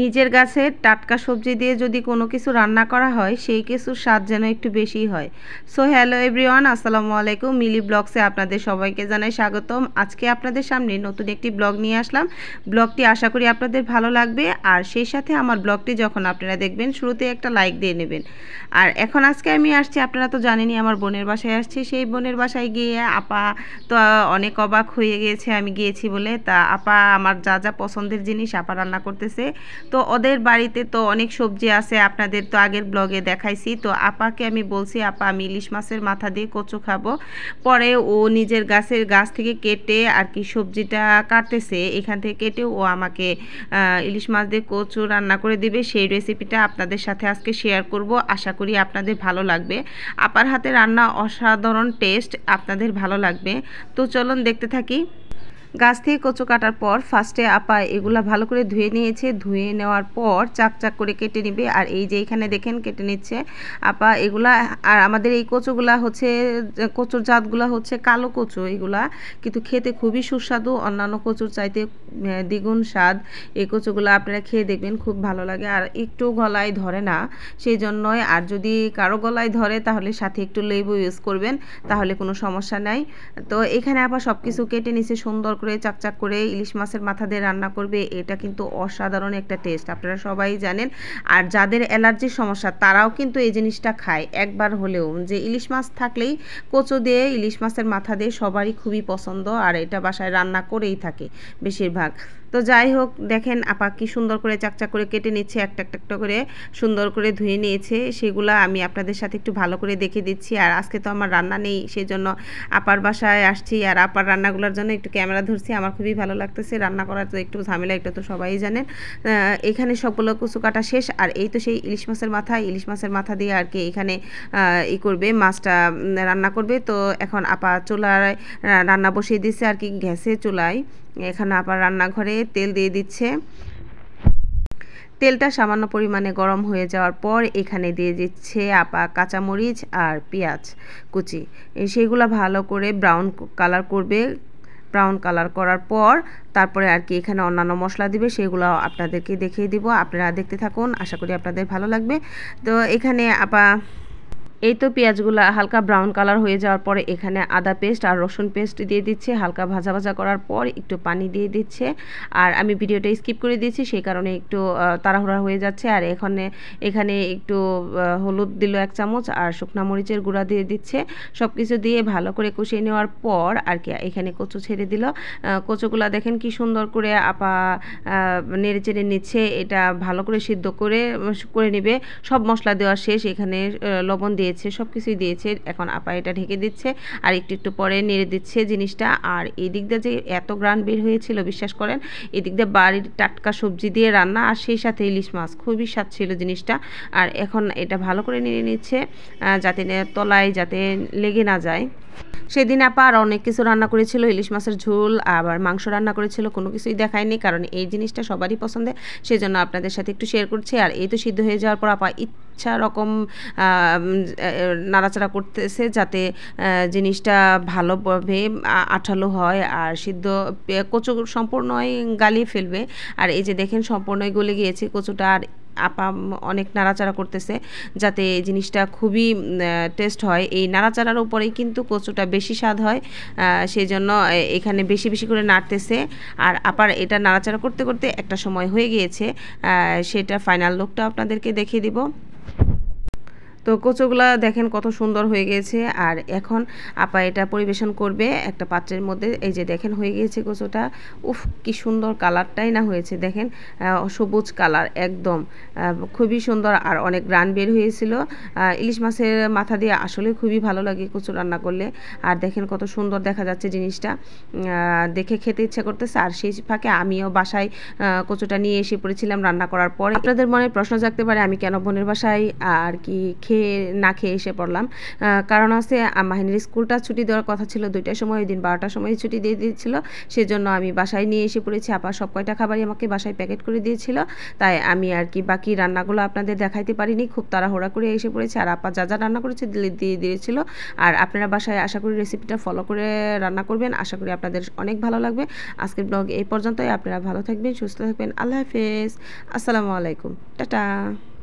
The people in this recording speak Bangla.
নিজের গাছের টাটকা সবজি দিয়ে যদি কোনো কিছু রান্না করা হয় সেই কিছুর স্বাদ যেন একটু বেশি হয় সো হ্যালো এভরিওয়ান আসসালামু আলাইকুম মিলি ব্লগসে আপনাদের সবাইকে জানাই স্বাগতম আজকে আপনাদের সামনে নতুন একটি ব্লগ নিয়ে আসলাম ব্লগটি আশা করি আপনাদের ভালো লাগবে আর সেই সাথে আমার ব্লগটি যখন আপনারা দেখবেন শুরুতে একটা লাইক দিয়ে নেবেন আর এখন আজকে আমি আসছি আপনারা তো জানেনই আমার বোনের বাসায় আসছি সেই বোনের বাসায় গিয়ে আপা তো অনেক অবাক হয়ে গিয়েছে আমি গিয়েছি বলে তা আপা আমার যা যা পছন্দের জিনিস আপা রান্না করতেছে তো ওদের বাড়িতে তো অনেক সবজি আছে আপনাদের তো আগের ব্লগে দেখাইছি তো আপাকে আমি বলছি আপা আমি ইলিশ মাছের মাথা দিয়ে কচু খাবো পরে ও নিজের গাছের গাছ থেকে কেটে আর কি সবজিটা কাটতেছে এখান থেকে কেটে ও আমাকে ইলিশ মাছ দিয়ে কচু রান্না করে দিবে সেই রেসিপিটা আপনাদের সাথে আজকে শেয়ার করব আশা করি আপনাদের ভালো লাগবে আপার হাতে রান্না অসাধারণ টেস্ট আপনাদের ভালো লাগবে তো চলুন দেখতে থাকি গাছ থেকে কচু কাটার পর ফার্স্টে আপা এগুলা ভালো করে ধুয়ে নিয়েছে ধুয়ে নেওয়ার পর চাক চাক করে কেটে নিবে আর এই যে এখানে দেখেন কেটে নিচ্ছে আপা এগুলা আর আমাদের এই কচুগুলা হচ্ছে কচুর জাতগুলা হচ্ছে কালো কচু এগুলা কিন্তু খেতে খুবই সুস্বাদু অন্যান্য কচুর চাইতে দ্বিগুণ স্বাদ এই কচুগুলো আপনারা খেয়ে দেখবেন খুব ভালো লাগে আর একটু গলায় ধরে না সেই জন্যই আর যদি কারো গলায় ধরে তাহলে সাথে একটু লেবু ইউজ করবেন তাহলে কোনো সমস্যা নাই তো এখানে আপা সব কিছু কেটে নিছে সুন্দর করে করে চাকচাক করে ইলিশ মাছের মাথা দিয়ে রান্না করবে এটা কিন্তু অসাধারণ একটা টেস্ট আপনারা সবাই জানেন আর যাদের অ্যালার্জির সমস্যা তারাও কিন্তু এই জিনিসটা খায় একবার হলেও যে ইলিশ মাছ থাকলেই কোচো দিয়ে ইলিশ মাছের মাথা দিয়ে সবারই খুবই পছন্দ আর এটা বাসায় রান্না করেই থাকে বেশিরভাগ তো যাই হোক দেখেন আপা কি সুন্দর করে চাকচাক করে কেটে নিচ্ছে একটা একটা একটা করে সুন্দর করে ধুয়ে নিয়েছে সেগুলো আমি আপনাদের সাথে একটু ভালো করে দেখে দিচ্ছি আর আজকে তো আমার রান্না নেই সেই জন্য আপার বাসায় আসছি আর আপার রান্নাগুলোর জন্য একটু ক্যামেরা ধরছি আমার খুবই ভালো লাগতেছে রান্না করার তো একটু ঝামেলা এটা তো সবাই জানেন এখানে সবগুলো কুচু কাটা শেষ আর এই তো সেই ইলিশ মাছের মাথা ইলিশ মাছের মাথা দিয়ে আর কি এখানে ই করবে মাছটা রান্না করবে তো এখন আপা চুলায় রান্না বসিয়ে দিছে আর কি গ্যাসে চুলায় এখানে আবার রান্নাঘরে তেল দিয়ে দিচ্ছে তেলটা সামান্য পরিমাণে গরম হয়ে যাওয়ার পর এখানে দিয়ে দিচ্ছে আপা কাঁচামরিচ আর পেঁয়াজ কুচি সেগুলো ভালো করে ব্রাউন কালার করবে ব্রাউন কালার করার পর তারপরে আর কি এখানে অন্যান্য মশলা দিবে সেগুলো আপনাদেরকে দেখিয়ে দিব আপনারা দেখতে থাকুন আশা করি আপনাদের ভালো লাগবে তো এখানে আপা এই তো পেঁয়াজগুলো হালকা ব্রাউন কালার হয়ে যাওয়ার পরে এখানে আদা পেস্ট আর রসুন পেস্ট দিয়ে দিচ্ছে হালকা ভাজা ভাজা করার পর একটু পানি দিয়ে দিচ্ছে আর আমি ভিডিওটা স্কিপ করে দিয়েছি সেই কারণে একটু তাড়াহুড়া হয়ে যাচ্ছে আর এখানে এখানে একটু হলুদ দিল এক চামচ আর শুকনা মরিচের গুঁড়া দিয়ে দিচ্ছে সব কিছু দিয়ে ভালো করে কষিয়ে নেওয়ার পর আর কি এখানে কচু ছেড়ে দিল কচুগুলা দেখেন কি সুন্দর করে আপা নেড়ে চেড়ে নিচ্ছে এটা ভালো করে সিদ্ধ করে করে নেবে সব মশলা দেওয়া শেষ এখানে লবণ দিয়ে দিয়েছে সব কিছুই দিয়েছে এখন আপা এটা ঢেকে দিচ্ছে আর একটু একটু পরে নেড়ে দিচ্ছে জিনিসটা আর এদিক দিয়ে যে এত গ্রান বের হয়েছিল বিশ্বাস করেন এদিক দিয়ে বাড়ির টাটকা সবজি দিয়ে রান্না আর সেই সাথে ইলিশ মাছ খুবই স্বাদ ছিল জিনিসটা আর এখন এটা ভালো করে নিয়ে নিচ্ছে যাতে তলায় যাতে লেগে না যায় সেদিন আপা আর অনেক কিছু রান্না করেছিল ইলিশ মাছের ঝোল আবার মাংস রান্না করেছিল কোনো কিছুই দেখায়নি কারণ এই জিনিসটা সবারই পছন্দের সেই জন্য আপনাদের সাথে একটু শেয়ার করছি আর এই তো সিদ্ধ হয়ে যাওয়ার পর আপা ইচ্ছা রকম নাড়াচাড়া করতেছে যাতে জিনিসটা ভালোভাবে আঠালো হয় আর সিদ্ধ কচু সম্পূর্ণই গালিয়ে ফেলবে আর এই যে দেখেন সম্পূর্ণই গলে গিয়েছে কচুটা আর আপা অনেক নাড়াচাড়া করতেছে যাতে জিনিসটা খুবই টেস্ট হয় এই নাড়াচাড়ার উপরেই কিন্তু কচুটা বেশি স্বাদ হয় সেই জন্য এখানে বেশি বেশি করে নাড়তেছে আর আপার এটা নাড়াচাড়া করতে করতে একটা সময় হয়ে গিয়েছে সেটা ফাইনাল লুকটা আপনাদেরকে দেখিয়ে দিব তো কচুগুলা দেখেন কত সুন্দর হয়ে গিয়েছে আর এখন আপা এটা পরিবেশন করবে একটা পাত্রের মধ্যে এই যে দেখেন হয়ে গিয়েছে কচুটা উফ কি সুন্দর কালারটাই না হয়েছে দেখেন সবুজ কালার একদম খুবই সুন্দর আর অনেক গ্রান বের হয়েছিল ইলিশ মাছের মাথা দিয়ে আসলে খুবই ভালো লাগে কচু রান্না করলে আর দেখেন কত সুন্দর দেখা যাচ্ছে জিনিসটা দেখে খেতে ইচ্ছা করতেছে আর সেই ফাঁকে আমিও বাসায় কচুটা নিয়ে এসে পড়েছিলাম রান্না করার পরে আপনাদের মনে প্রশ্ন জাগতে পারে আমি কেন বোনের বাসায় আর কি খেয়ে খেয়ে না খেয়ে এসে পড়লাম কারণ হচ্ছে মাহিনীর স্কুলটা ছুটি দেওয়ার কথা ছিল দুইটার সময় ওই দিন বারোটার সময় ছুটি দিয়ে দিয়েছিল সেজন্য আমি বাসায় নিয়ে এসে পড়েছি আপা সব কয়টা খাবারই আমাকে বাসায় প্যাকেট করে দিয়েছিল তাই আমি আর কি বাকি রান্নাগুলো আপনাদের দেখাইতে পারিনি খুব তাড়াহুড়া করে এসে পড়েছি আর আপা যা যা রান্না করেছে দিয়ে দিয়েছিল আর আপনারা বাসায় আশা করি রেসিপিটা ফলো করে রান্না করবেন আশা করি আপনাদের অনেক ভালো লাগবে আজকের ব্লগ এই পর্যন্তই আপনারা ভালো থাকবেন সুস্থ থাকবেন আল্লাহ হাফেজ আসসালামু আলাইকুম টাটা